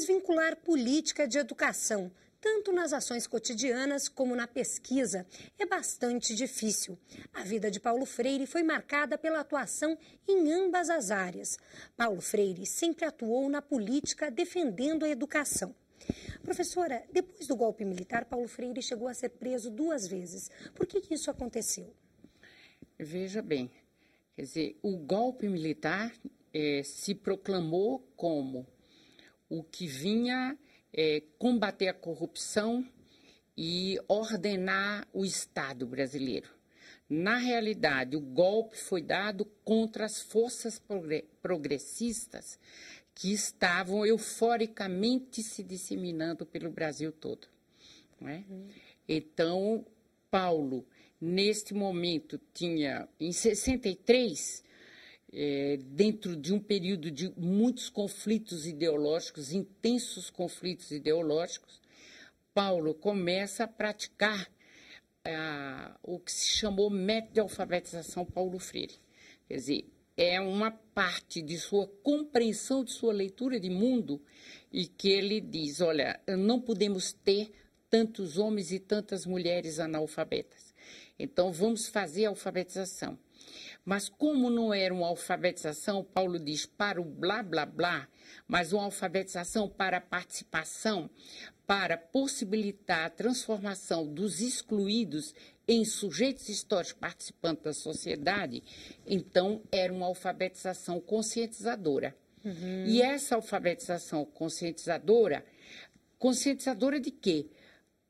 desvincular política de educação, tanto nas ações cotidianas como na pesquisa, é bastante difícil. A vida de Paulo Freire foi marcada pela atuação em ambas as áreas. Paulo Freire sempre atuou na política defendendo a educação. Professora, depois do golpe militar, Paulo Freire chegou a ser preso duas vezes. Por que, que isso aconteceu? Veja bem, quer dizer, o golpe militar eh, se proclamou como o que vinha é, combater a corrupção e ordenar o Estado brasileiro. Na realidade, o golpe foi dado contra as forças progressistas que estavam euforicamente se disseminando pelo Brasil todo. É? Então, Paulo, neste momento, tinha, em 63, é, dentro de um período de muitos conflitos ideológicos, intensos conflitos ideológicos, Paulo começa a praticar o que se chamou método de alfabetização Paulo Freire. Quer dizer, é uma parte de sua compreensão, de sua leitura de mundo, e que ele diz: olha, não podemos ter tantos homens e tantas mulheres analfabetas. Então, vamos fazer a alfabetização. Mas como não era uma alfabetização, Paulo diz, para o blá blá blá, mas uma alfabetização para a participação, para possibilitar a transformação dos excluídos em sujeitos históricos participantes da sociedade, então era uma alfabetização conscientizadora. Uhum. E essa alfabetização conscientizadora, conscientizadora de quê?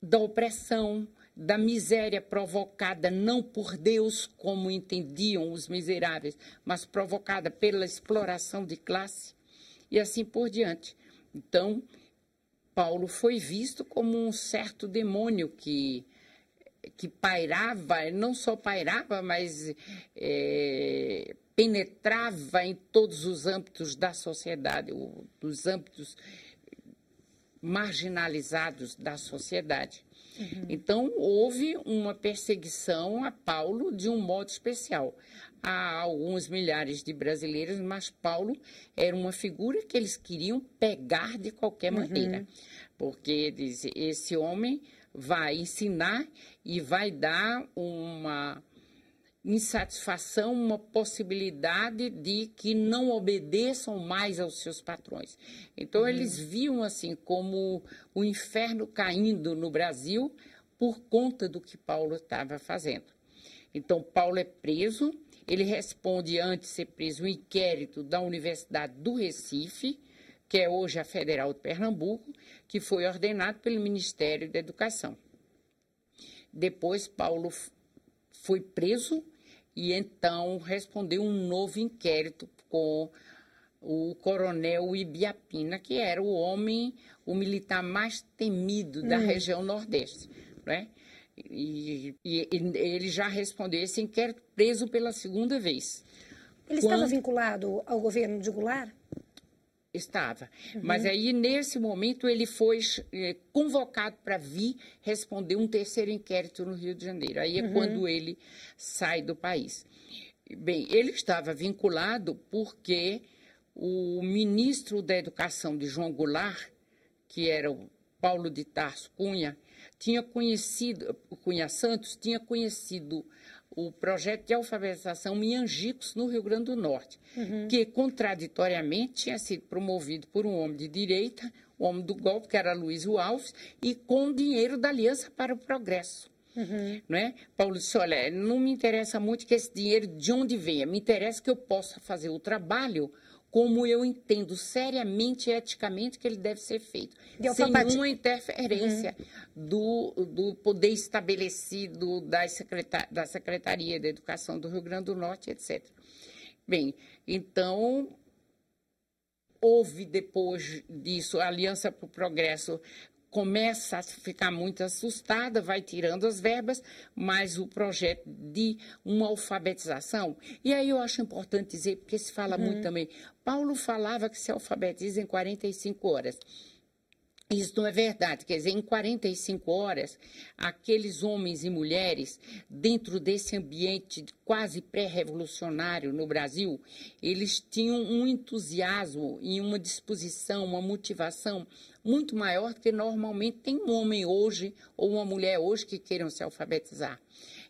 Da opressão, da miséria provocada não por Deus, como entendiam os miseráveis, mas provocada pela exploração de classe e assim por diante. Então, Paulo foi visto como um certo demônio que que pairava, não só pairava, mas é, penetrava em todos os âmbitos da sociedade, os âmbitos marginalizados da sociedade. Uhum. Então, houve uma perseguição a Paulo de um modo especial. Há alguns milhares de brasileiros, mas Paulo era uma figura que eles queriam pegar de qualquer maneira. Uhum. Porque diz, esse homem vai ensinar e vai dar uma insatisfação, uma possibilidade de que não obedeçam mais aos seus patrões. Então, uhum. eles viam assim como o inferno caindo no Brasil por conta do que Paulo estava fazendo. Então, Paulo é preso, ele responde, antes de ser preso, um inquérito da Universidade do Recife, que é hoje a Federal de Pernambuco, que foi ordenado pelo Ministério da Educação. Depois, Paulo foi preso e então respondeu um novo inquérito com o coronel Ibiapina, que era o homem, o militar mais temido da hum. região Nordeste, né? E, e, e, ele já respondeu esse inquérito preso pela segunda vez. Ele Quando... estava vinculado ao governo de Goulart? Estava. Uhum. Mas aí, nesse momento, ele foi eh, convocado para vir responder um terceiro inquérito no Rio de Janeiro. Aí é uhum. quando ele sai do país. Bem, ele estava vinculado porque o ministro da Educação de João Goulart, que era o Paulo de Tarso Cunha, tinha conhecido, Cunha Santos tinha conhecido o projeto de alfabetização Minhangicos, no Rio Grande do Norte, uhum. que, contraditoriamente, tinha sido promovido por um homem de direita, o homem do golpe, que era Luiz Alves, e com dinheiro da Aliança para o Progresso. Uhum. Não é? Paulo disse, olha, não me interessa muito que esse dinheiro de onde venha, me interessa que eu possa fazer o trabalho como eu entendo seriamente e eticamente que ele deve ser feito, sem nenhuma interferência uhum. do, do poder estabelecido da, secretar, da Secretaria da Educação do Rio Grande do Norte, etc. Bem, então houve depois disso a Aliança para o Progresso começa a ficar muito assustada, vai tirando as verbas, mas o projeto de uma alfabetização. E aí eu acho importante dizer, porque se fala uhum. muito também, Paulo falava que se alfabetiza em 45 horas. Isso não é verdade. Quer dizer, em 45 horas, aqueles homens e mulheres, dentro desse ambiente quase pré-revolucionário no Brasil, eles tinham um entusiasmo e uma disposição, uma motivação muito maior do que normalmente tem um homem hoje ou uma mulher hoje que queiram se alfabetizar.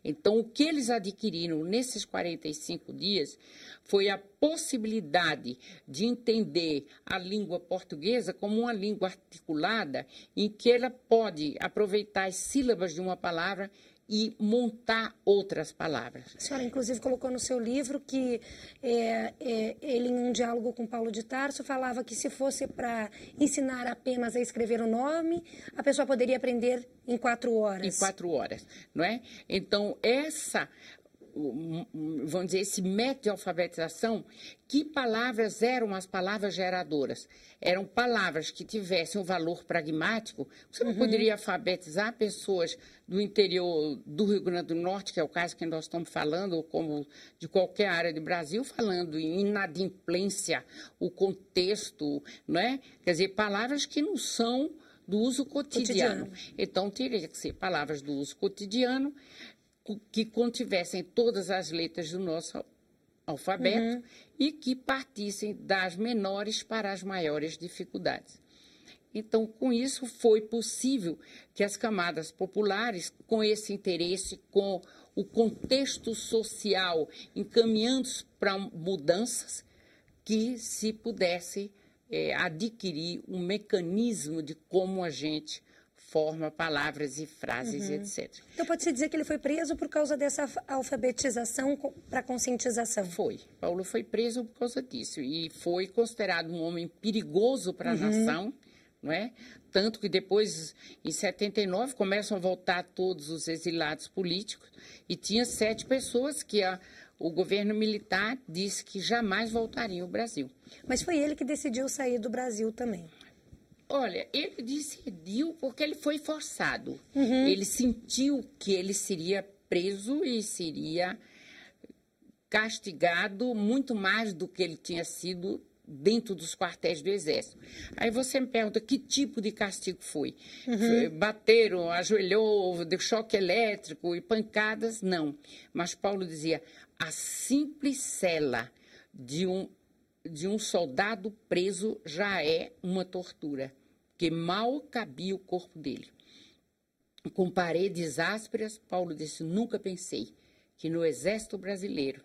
Então, o que eles adquiriram nesses 45 dias foi a possibilidade de entender a língua portuguesa como uma língua articulada em que ela pode aproveitar as sílabas de uma palavra e montar outras palavras. A senhora, inclusive, colocou no seu livro que é, é, ele, em um diálogo com Paulo de Tarso, falava que se fosse para ensinar apenas a escrever o nome, a pessoa poderia aprender em quatro horas. Em quatro horas, não é? Então, essa vamos dizer, esse método de alfabetização, que palavras eram as palavras geradoras? Eram palavras que tivessem um valor pragmático. Você não uhum. poderia alfabetizar pessoas do interior do Rio Grande do Norte, que é o caso que nós estamos falando, ou como de qualquer área do Brasil, falando em inadimplência, o contexto, né? Quer dizer, palavras que não são do uso cotidiano. cotidiano. Então, teria que ser palavras do uso cotidiano que contivessem todas as letras do nosso alfabeto uhum. e que partissem das menores para as maiores dificuldades. Então, com isso, foi possível que as camadas populares, com esse interesse, com o contexto social, encaminhando para mudanças, que se pudesse é, adquirir um mecanismo de como a gente forma, palavras e frases, uhum. etc. Então pode-se dizer que ele foi preso por causa dessa alfabetização para conscientização? Foi. Paulo foi preso por causa disso e foi considerado um homem perigoso para a uhum. nação. É? Tanto que depois, em 79, começam a voltar todos os exilados políticos e tinha sete pessoas que a, o governo militar disse que jamais voltariam ao Brasil. Mas foi ele que decidiu sair do Brasil também. Olha, ele decidiu porque ele foi forçado. Uhum. Ele sentiu que ele seria preso e seria castigado muito mais do que ele tinha sido dentro dos quartéis do Exército. Aí você me pergunta que tipo de castigo foi? Uhum. foi bateram, ajoelhou, deu choque elétrico e pancadas? Não. Mas Paulo dizia: a simples cela de um, de um soldado preso já é uma tortura que mal cabia o corpo dele. Com paredes ásperas, Paulo disse: Nunca pensei que no exército brasileiro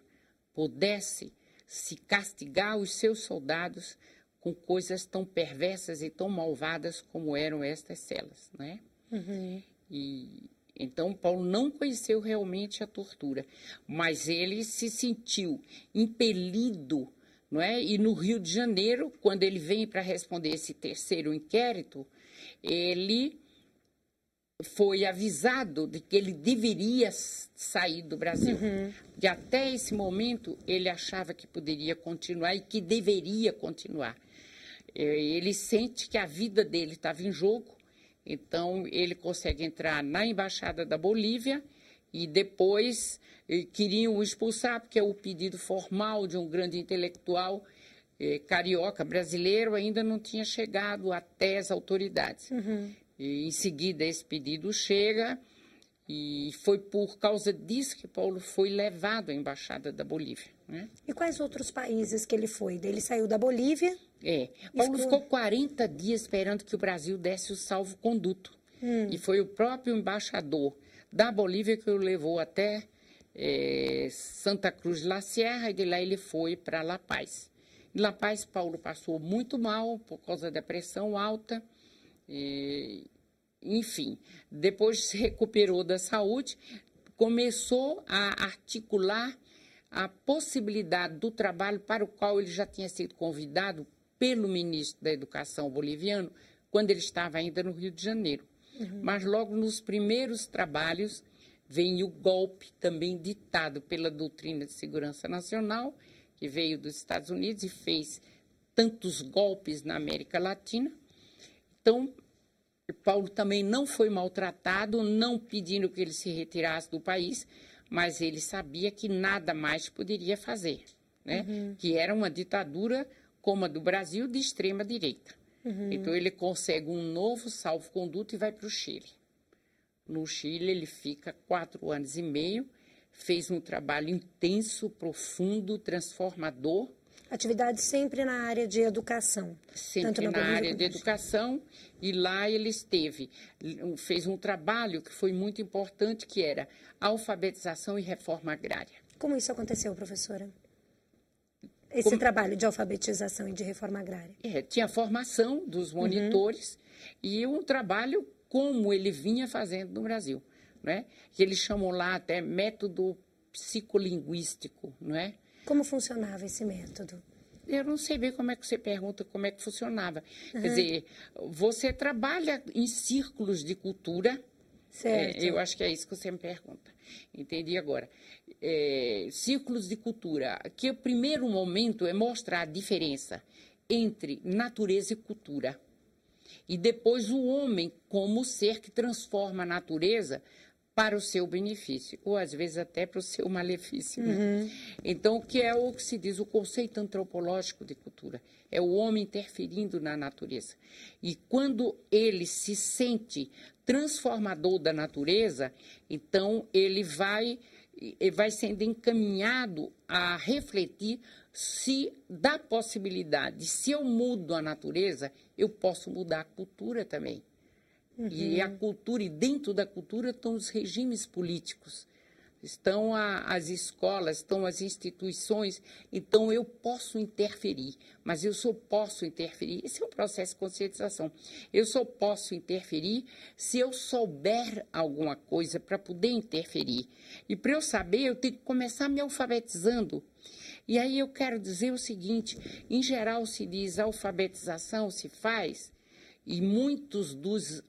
pudesse se castigar os seus soldados com coisas tão perversas e tão malvadas como eram estas celas, né? Uhum. E então Paulo não conheceu realmente a tortura, mas ele se sentiu impelido não é? E no Rio de Janeiro, quando ele vem para responder esse terceiro inquérito, ele foi avisado de que ele deveria sair do Brasil. Uhum. E até esse momento ele achava que poderia continuar e que deveria continuar. Ele sente que a vida dele estava em jogo, então ele consegue entrar na embaixada da Bolívia e depois eh, queriam expulsar, porque é o pedido formal de um grande intelectual eh, carioca brasileiro, ainda não tinha chegado até as autoridades. Uhum. E, em seguida, esse pedido chega. E foi por causa disso que Paulo foi levado à Embaixada da Bolívia. Né? E quais outros países que ele foi? Ele saiu da Bolívia? É. Paulo ficou... ficou 40 dias esperando que o Brasil desse o salvo-conduto. Hum. E foi o próprio embaixador da Bolívia que o levou até é, Santa Cruz de la Sierra e de lá ele foi para La Paz. Em La Paz, Paulo passou muito mal por causa da pressão alta, e, enfim, depois se recuperou da saúde, começou a articular a possibilidade do trabalho para o qual ele já tinha sido convidado pelo ministro da Educação boliviano quando ele estava ainda no Rio de Janeiro. Uhum. Mas logo nos primeiros trabalhos vem o golpe também ditado pela doutrina de segurança nacional, que veio dos Estados Unidos e fez tantos golpes na América Latina. Então, Paulo também não foi maltratado, não pedindo que ele se retirasse do país, mas ele sabia que nada mais poderia fazer, né? Uhum. Que era uma ditadura como a do Brasil de extrema direita. Então, uhum. Então ele consegue um novo salvo-conduto e vai para o Chile. No Chile ele fica quatro anos e meio, fez um trabalho intenso, profundo, transformador. Atividade sempre na área de educação. Sempre na, na área de educação e lá ele esteve, fez um trabalho que foi muito importante que era alfabetização e reforma agrária. Como isso aconteceu, professora? esse como... trabalho de alfabetização e de reforma agrária. É, tinha a formação dos uhum. monitores uhum. e um trabalho como ele vinha fazendo no Brasil, né? Que eles chamam lá até método psicolinguístico, não é? Como funcionava esse método? Eu não sei bem como é que você pergunta como é que funcionava. Uhum. Quer dizer, você trabalha em círculos de cultura, Certo. É, eu acho que é isso que você me pergunta. Entendi agora. É, de cultura. Que o primeiro momento é mostrar a diferença entre natureza e cultura. E depois o homem como ser que transforma a natureza para o seu benefício, ou às vezes até para o seu malefício. Né? Uhum. Né? Então, que é o que se diz o conceito antropológico de cultura, é o homem interferindo na natureza. E quando ele se sente transformador da natureza, então ele vai ele vai sendo encaminhado a refletir se dá possibilidade, se eu mudo a natureza, eu posso mudar a cultura também. Uhum. E a cultura, e dentro da cultura estão os regimes políticos estão a, as escolas, estão as instituições, então eu posso interferir, mas eu só posso interferir. Esse é um processo de conscientização. Eu só posso interferir se eu souber alguma coisa para poder interferir. E para eu saber, eu tenho que começar me alfabetizando. E aí eu quero dizer o seguinte: em geral se diz alfabetização se faz, e muitos dos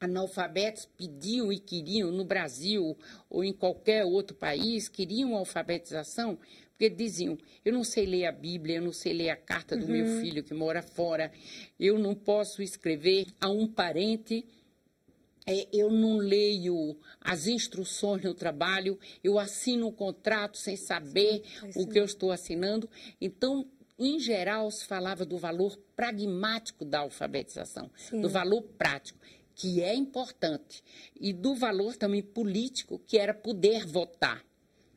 analfabetos pediam e queriam no Brasil ou em qualquer outro país, queriam alfabetização, porque diziam: eu não sei ler a Bíblia, eu não sei ler a carta do uhum. meu filho que mora fora, eu não posso escrever a um parente. É, eu não leio as instruções no trabalho, eu assino um contrato sem saber sim, sim. o é. que eu estou assinando. Então, em geral, se falava do valor pragmático da alfabetização, sim. do valor prático que é importante, e do valor também político, que era poder votar.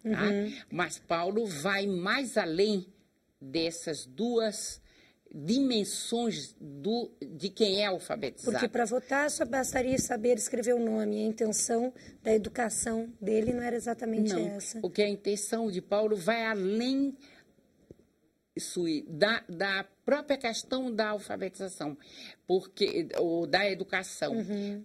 Tá? Uhum. Mas Paulo vai mais além dessas duas dimensões do, de quem é alfabetizado. Porque para votar só bastaria saber escrever o nome. A intenção da educação dele não era exatamente não, essa. Porque é a intenção de Paulo vai além sui da, da própria questão da alfabetização, porque ou da educação. Uhum.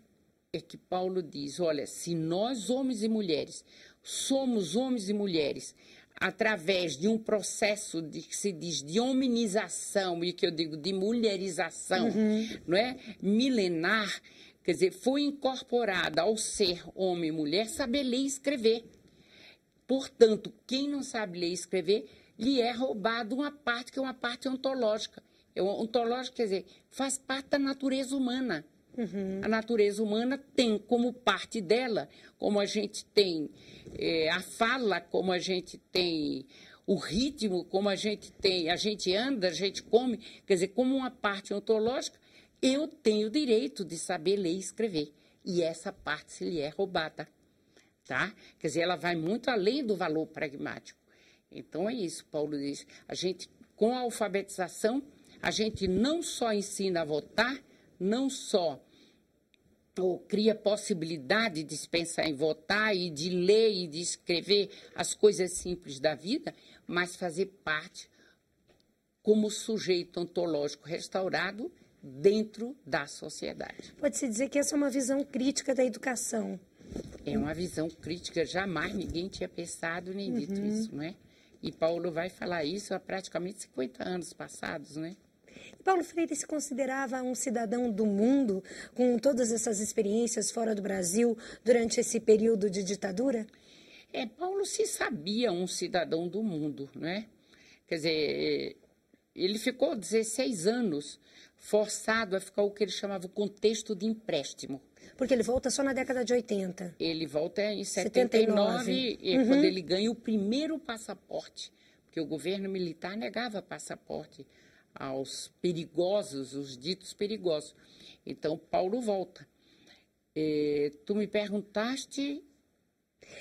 É que Paulo diz, olha, se nós homens e mulheres somos homens e mulheres através de um processo de que se diz de hominização e que eu digo de mulherização, uhum. não é? Milenar, quer dizer, foi incorporada ao ser homem e mulher saber ler e escrever. Portanto, quem não sabe ler e escrever, lhe é roubado uma parte que é uma parte ontológica. É ontológica quer dizer, faz parte da natureza humana. Uhum. A natureza humana tem como parte dela, como a gente tem é, a fala, como a gente tem o ritmo, como a gente tem, a gente anda, a gente come, quer dizer, como uma parte ontológica, eu tenho o direito de saber ler e escrever. E essa parte se lhe é roubada tá? Quer dizer, ela vai muito além do valor pragmático. Então é isso, Paulo diz. A gente, com a alfabetização, a gente não só ensina a votar, não só ou cria possibilidade de pensar em votar e de ler e de escrever as coisas simples da vida, mas fazer parte como sujeito ontológico restaurado dentro da sociedade. Pode-se dizer que essa é uma visão crítica da educação. É uma visão crítica, jamais ninguém tinha pensado nem uhum. dito isso, né? E Paulo vai falar isso há praticamente 50 anos passados, né? Paulo Freire se considerava um cidadão do mundo, com todas essas experiências fora do Brasil durante esse período de ditadura? É, Paulo se sabia um cidadão do mundo, né? Quer dizer, ele ficou 16 anos forçado a ficar o que ele chamava de contexto de empréstimo. Porque ele volta só na década de 80. Ele volta em 79, 79. É, uhum. quando ele ganha o primeiro passaporte, porque o governo militar negava passaporte aos perigosos, os ditos perigosos. Então, Paulo volta. E, é, tu me perguntaste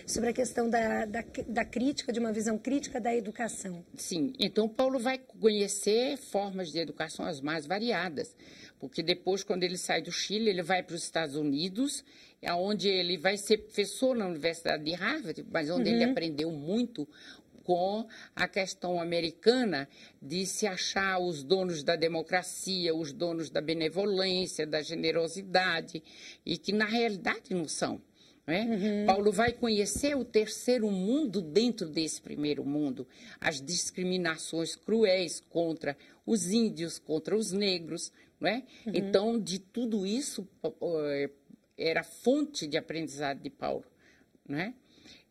sobre a questão da, da, da, crítica, de uma visão crítica da educação. Sim, então Paulo vai conhecer formas de educação as mais variadas, porque depois, quando ele sai do Chile, ele vai para os Estados Unidos, onde ele vai ser professor na Universidade de Harvard, mas onde uhum. ele aprendeu muito com a questão americana de se achar os donos da democracia, os donos da benevolência, da generosidade, e que na realidade não são. Uhum. Paulo vai conhecer o terceiro mundo dentro desse primeiro mundo, as discriminações cruéis contra os índios, contra os negros. né? Uhum. Então, de tudo isso eh, era fonte de aprendizado de Paulo. né?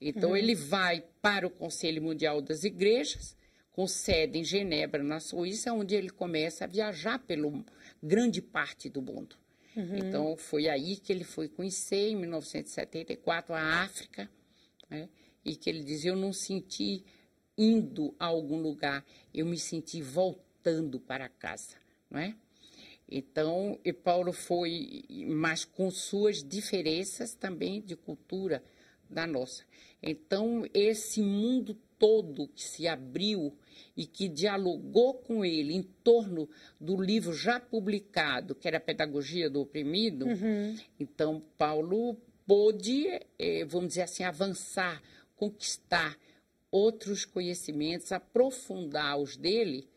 Então, uhum. ele vai para o Conselho Mundial das Igrejas, com sede em Genebra, na Suíça, onde ele começa a viajar pela grande parte do mundo. Uhum. Então, foi aí que ele foi conhecer, em 1974, a África, né? e que ele dizia: Eu não senti indo a algum lugar, eu me senti voltando para casa, não é? Então, e Paulo foi, mas com suas diferenças também de cultura da nossa. Então, esse mundo todo que se abriu e que dialogou com ele em torno do livro já publicado, que era a Pedagogia do Oprimido, uhum. então Paulo pôde, eh, vamos dizer assim, avançar, conquistar outros conhecimentos, aprofundar os dele,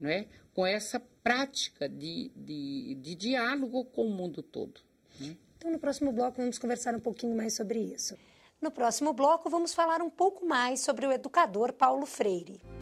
não é? com essa prática de, de, de diálogo com o mundo todo. Né? Então, no próximo bloco, vamos conversar um pouquinho mais sobre isso. No próximo bloco, vamos falar um pouco mais sobre o educador Paulo Freire.